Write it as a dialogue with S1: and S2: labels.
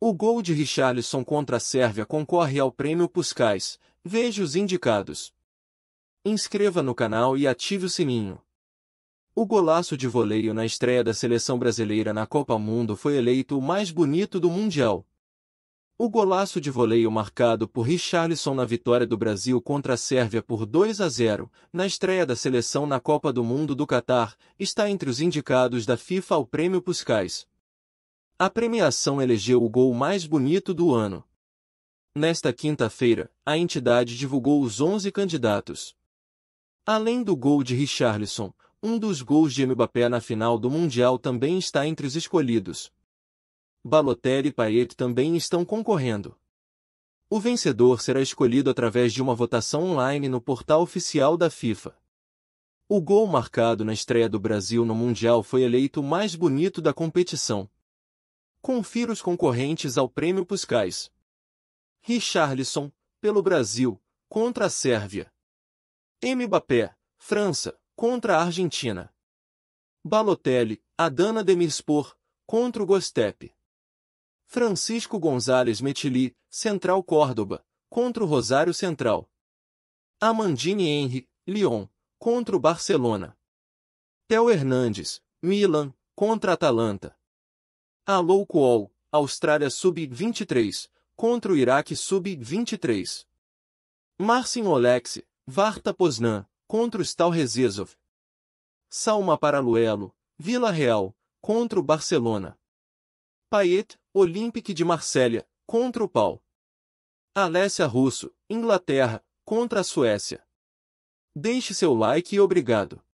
S1: O gol de Richarlison contra a Sérvia concorre ao prêmio Puscais. Veja os indicados. Inscreva no canal e ative o sininho. O golaço de voleio na estreia da seleção brasileira na Copa Mundo foi eleito o mais bonito do Mundial. O golaço de voleio marcado por Richarlison na vitória do Brasil contra a Sérvia por 2 a 0, na estreia da seleção na Copa do Mundo do Catar, está entre os indicados da FIFA ao Prêmio Puscais. A premiação elegeu o gol mais bonito do ano. Nesta quinta-feira, a entidade divulgou os 11 candidatos. Além do gol de Richarlison, um dos gols de Mbappé na final do Mundial também está entre os escolhidos. Balotelli e Payet também estão concorrendo. O vencedor será escolhido através de uma votação online no portal oficial da FIFA. O gol marcado na estreia do Brasil no Mundial foi eleito o mais bonito da competição. Confira os concorrentes ao Prêmio Puscais. Richarlison, pelo Brasil, contra a Sérvia. Mbappé, França, contra a Argentina. Balotelli, Adana Demirspor, contra o Gostepe. Francisco Gonzalez Metili, Central Córdoba, contra o Rosário Central. Amandine Henry, Lyon, contra o Barcelona. Theo Hernandes, Milan, contra Atalanta. A Low Austrália Sub-23, contra o Iraque Sub-23. Marcin Oleksi, Varta Poznan, contra o Stal Rezizov. Salma Paraluelo, Vila Real, contra o Barcelona. Payet, Olympique de Marselha, contra o Pau. Alessia Russo, Inglaterra, contra a Suécia. Deixe seu like e obrigado.